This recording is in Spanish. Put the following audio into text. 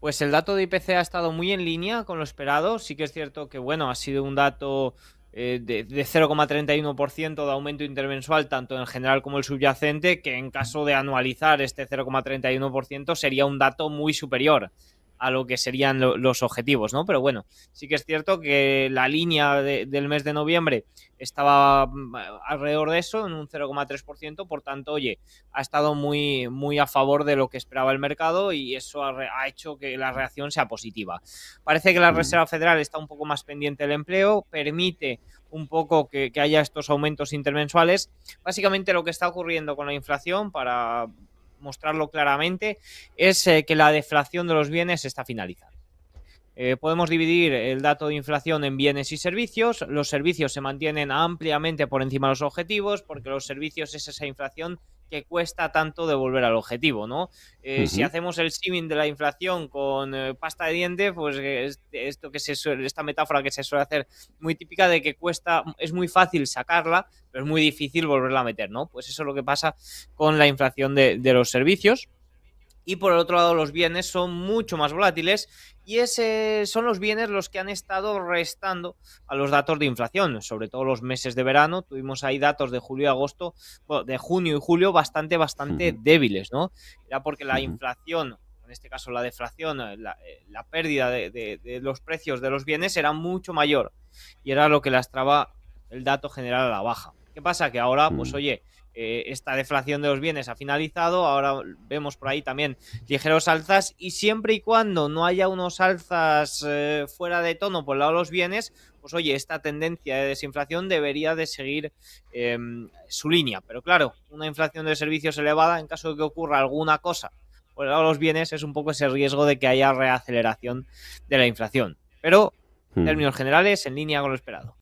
Pues el dato de IPC ha estado muy en línea con lo esperado. Sí que es cierto que, bueno, ha sido un dato eh, de, de 0,31% de aumento intermensual, tanto en general como el subyacente, que en caso de anualizar este 0,31% sería un dato muy superior a lo que serían los objetivos, ¿no? Pero bueno, sí que es cierto que la línea del mes de noviembre estaba mm, alrededor de eso, en un 0,3%, por tanto, oye, ha estado muy, muy a favor de lo que esperaba el mercado y eso ha, hecho que la reacción sea positiva. Parece que la Reserva Federal está un poco más pendiente del empleo, permite un poco que, que haya estos aumentos intermensuales. Básicamente lo que está ocurriendo con la inflación, para mostrarlo claramente, es eh, que la deflación de los bienes está finalizada. Eh, podemos dividir el dato de inflación en bienes y servicios. Los servicios se mantienen ampliamente por encima de los objetivos porque los servicios es esa inflación que cuesta tanto volver al objetivo, ¿no? Eh, si hacemos el simming de la inflación con eh, pasta de diente, pues eh, esto que se suele, esta metáfora que se suele hacer muy típica de que cuesta, es muy fácil sacarla, pero es muy difícil volverla a meter, ¿no? Pues eso es lo que pasa con la inflación de los servicios y por el otro lado los bienes son mucho más volátiles y ese son los bienes los que han estado restando a los datos de inflación, sobre todo los meses de verano, tuvimos ahí datos de julio agosto, de junio y julio bastante bastante débiles, ¿no? Era porque la inflación en este caso la deflación, la, eh, pérdida de, los precios de los bienes era mucho mayor y era lo que traba el dato general a la baja. ¿Qué pasa? Que ahora, pues oye, eh, esta deflación de los bienes ha finalizado, ahora vemos por ahí también ligeros alzas y siempre y cuando no haya unos alzas eh, fuera de tono por el lado de los bienes, pues oye, esta tendencia de desinflación debería de seguir em, su línea. Pero claro, una inflación de servicios elevada en caso de que ocurra alguna cosa por el lado de los bienes es un poco ese riesgo de que haya reaceleración de la inflación. Pero en hmm. términos generales, en línea con lo esperado.